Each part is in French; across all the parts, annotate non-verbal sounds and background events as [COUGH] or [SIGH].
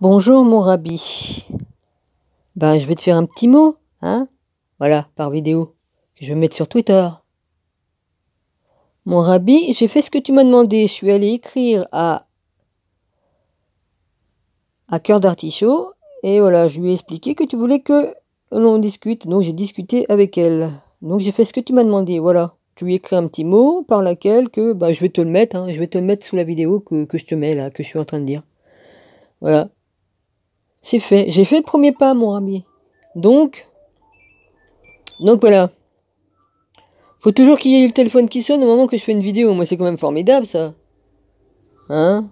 Bonjour mon rabbi. Ben je vais te faire un petit mot, hein Voilà, par vidéo, que je vais mettre sur Twitter. Mon rabbi, j'ai fait ce que tu m'as demandé. Je suis allé écrire à à cœur d'artichaut et voilà, je lui ai expliqué que tu voulais que l'on discute. Donc j'ai discuté avec elle. Donc j'ai fait ce que tu m'as demandé. Voilà, tu lui écris un petit mot par laquelle que ben, je vais te le mettre. Hein, je vais te le mettre sous la vidéo que, que je te mets là, que je suis en train de dire. Voilà, c'est fait. J'ai fait le premier pas, mon ami. Donc, donc voilà. Faut toujours qu'il y ait le téléphone qui sonne au moment que je fais une vidéo. Moi, c'est quand même formidable, ça. Hein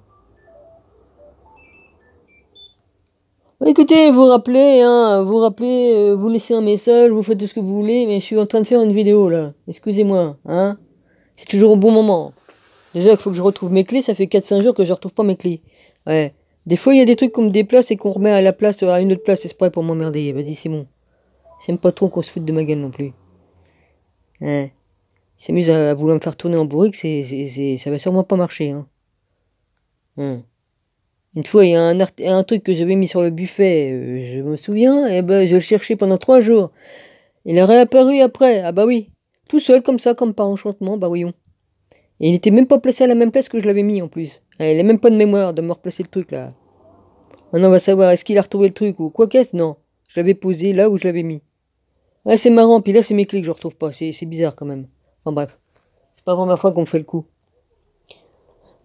bah, Écoutez, vous rappelez, hein, vous rappelez, euh, vous laissez un message, vous faites tout ce que vous voulez, mais je suis en train de faire une vidéo, là. Excusez-moi, hein C'est toujours au bon moment. Déjà, il faut que je retrouve mes clés. Ça fait 4-5 jours que je retrouve pas mes clés. Ouais. Des fois, il y a des trucs qu'on me déplace et qu'on remet à la place, à une autre place, exprès pour m'emmerder. Vas-y, c'est bon. J'aime pas trop qu'on se foute de ma gueule non plus. Hein. Il s'amuse à, vouloir me faire tourner en bourrique, c'est, c'est, ça va sûrement pas marcher. Hein. hein. Une fois, il y a un, un truc que j'avais mis sur le buffet, euh, je me souviens, et eh ben je le cherchais pendant trois jours. Il est réapparu après, ah bah oui, tout seul comme ça, comme par enchantement, bah voyons. Et il n'était même pas placé à la même place que je l'avais mis en plus. Ah, il n'a même pas de mémoire de me replacer le truc là. Maintenant on va savoir, est-ce qu'il a retrouvé le truc ou quoi qu'est-ce Non. Je l'avais posé là où je l'avais mis. Ouais, c'est marrant, puis là c'est mes clés que je retrouve pas. C'est bizarre quand même. Enfin bref. C'est pas la première fois qu'on fait le coup.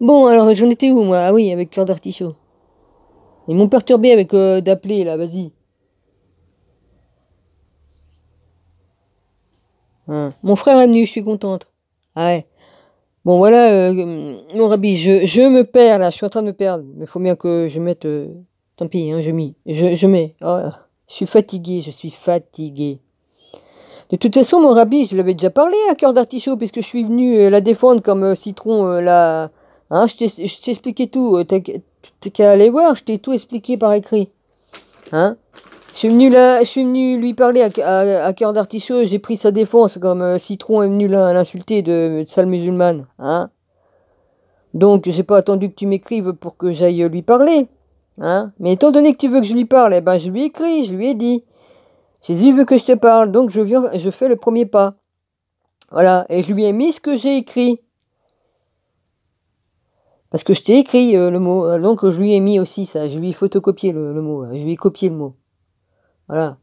Bon, alors j'en étais où moi Ah oui, avec cœur d'artichaut. Ils m'ont perturbé avec euh, d'appeler là, vas-y. Hein. Mon frère est venu, je suis contente. Ah ouais. Bon, voilà, euh, mm, mon rabbi, je, me perds là, je suis en train de me perdre. Mais faut bien que je mette. Euh, tant pis, hein, je, mis, je, mets. Ah, je suis fatigué, je suis fatigué. De toute façon, mon rabbi, je l'avais déjà parlé à hein, cœur d'artichaut, puisque je suis venu euh, la défendre comme citron là, Hein, je t'ai expliqué tout. T'es qu'à aller voir, je t'ai tout expliqué par écrit. Hein je suis venu, là, je suis venu lui parler à, cœur d'artichaut, j'ai pris sa défense comme euh, Citron est venu l'insulter de, de, sale musulmane, hein. Donc j'ai pas attendu que tu m'écrives pour que j'aille lui parler, hein. Mais étant donné que tu veux que je lui parle, eh ben je lui écris, je lui ai dit. Jésus veut que je te parle, donc je viens, je fais le premier pas. Voilà, et je lui ai mis ce que j'ai écrit. Parce que je t'ai écrit euh, le mot, donc je lui ai mis aussi ça, je lui ai photocopié le mot, je lui ai copié le mot. Voilà.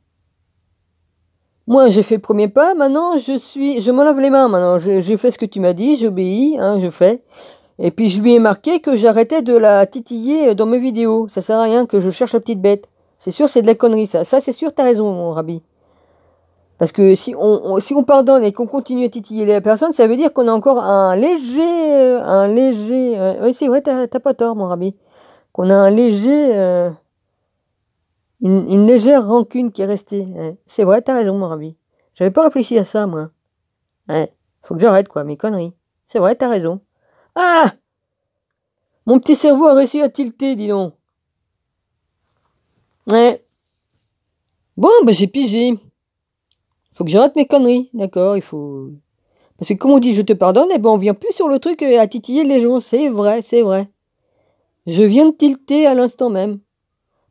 Moi, j'ai fait le premier pas, maintenant, je suis, je me lave les mains, maintenant. J'ai fait ce que tu m'as dit, j'obéis, hein, je fais. Et puis, je lui ai marqué que j'arrêtais de la titiller dans mes vidéos. Ça sert à rien que je cherche la petite bête. C'est sûr, c'est de la connerie, ça. Ça, c'est sûr, t'as raison, mon rabbi. Parce que si on, si on pardonne et qu'on continue à titiller la personne, ça veut dire qu'on a encore un léger. Euh, un léger. Euh, oui, c'est vrai, t'as pas tort, mon rabbi. Qu'on a un léger. Euh, une, légère rancune qui est restée. Hein. C'est vrai, t'as raison, mon je J'avais pas réfléchi à ça, moi. Hein. faut que j'arrête, quoi, mes conneries. C'est vrai, t'as raison. Ah Mon petit cerveau a réussi à tilter, dis donc. Ouais. Hein. Bon, ben j'ai pigé. Faut que j'arrête mes conneries, d'accord, il faut... Parce que comme on dit je te pardonne, et eh ben on vient plus sur le truc euh, à titiller les gens, c'est vrai, c'est vrai. Je viens de tilter à l'instant même.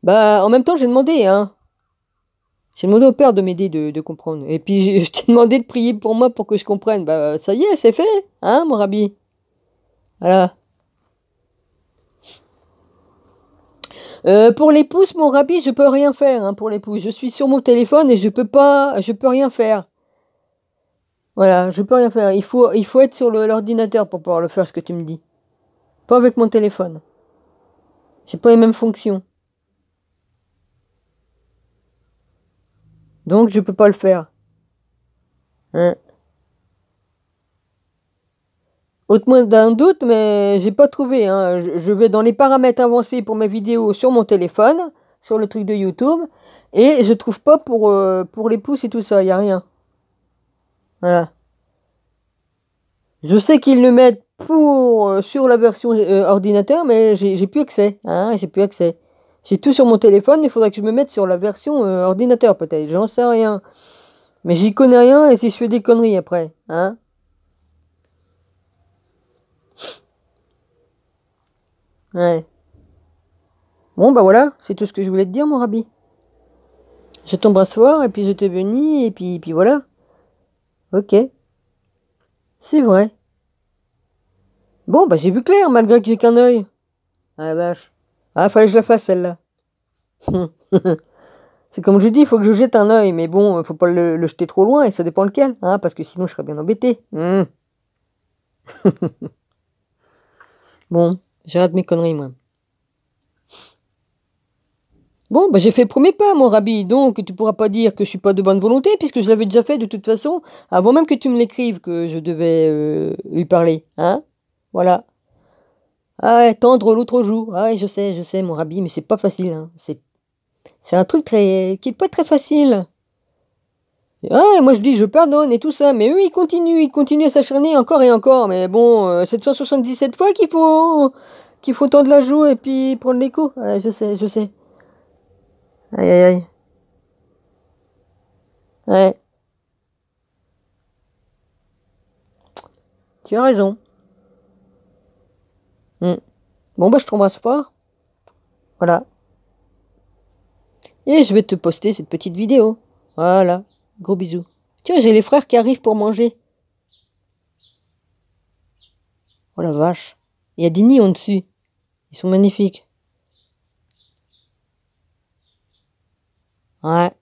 Bah, en même temps, j'ai demandé, hein. J'ai demandé au Père de m'aider, de, de, comprendre. Et puis, [LAUGHS] je t'ai demandé de prier pour moi pour que je comprenne. Bah, ça y est, c'est fait, hein, mon rabbi Voilà. Euh, pour les pouces, mon rabbi, je peux rien faire hein, pour les pouces. Je suis sur mon téléphone et je peux pas, je peux rien faire. Voilà, je peux rien faire. Il faut, il faut être sur l'ordinateur pour pouvoir le faire ce que tu me dis. Pas avec mon téléphone. C'est pas les mêmes fonctions. Donc je peux pas le faire. Hein Autrement d'un doute, mais j'ai pas trouvé. Hein. Je, vais dans les paramètres avancés pour mes vidéos sur mon téléphone, sur le truc de YouTube, et je trouve pas pour, euh, pour les pouces et tout ça, il n'y a rien. Voilà. Je sais qu'ils le mettent pour euh, sur la version euh, ordinateur, mais j'ai plus accès. Hein, j'ai plus accès. J'ai tout sur mon téléphone, il faudrait que je me mette sur la version euh, ordinateur peut-être, j'en sais rien. Mais j'y connais rien et si je fais des conneries après, hein Ouais. Bon bah voilà, c'est tout ce que je voulais te dire mon rabbi. Je t'embrasse fort et puis je te bénis et puis, puis voilà. Ok. C'est vrai. Bon bah j'ai vu clair malgré que j'ai qu'un œil. Ah la vache. Ah, fallait que je la fasse celle-là. [LAUGHS] c'est comme je dis, il faut que je jette un œil, mais bon, il faut pas le, jeter trop loin, et ça dépend lequel, hein, parce que sinon je serais bien embêté. Bon hmm. [LAUGHS] bon, j'arrête mes conneries, moi. Bon, bah j'ai fait le premier pas, mon rabbi, donc tu pourras pas dire que je suis pas de bonne volonté, puisque je l'avais déjà fait de toute façon, avant même que tu me l'écrives, que je devais euh, lui parler, hein Voilà. Ah ouais, tendre l'autre joue. Ah ouais, je sais, je sais, mon rabbi, mais c'est pas facile. Hein. C'est, c'est un truc très, qui est pas très facile. Ah ouais, moi je dis je pardonne et tout ça, mais oui, ils continue, ils continuent à s'acharner encore et encore. Mais bon, euh, c'est 777 fois qu'il faut qu'il faut tendre la joue et puis prendre les coups. Ouais, je sais, je sais. Aïe aïe aïe. Ouais. Tu as raison. Mm. Bon, bah, je ce fort. Voilà. Et je vais te poster cette petite vidéo. Voilà. Gros bisous. Tiens, j'ai les frères qui arrivent pour manger. Oh la vache. Il y a des nids en dessus. Ils sont magnifiques. Ouais.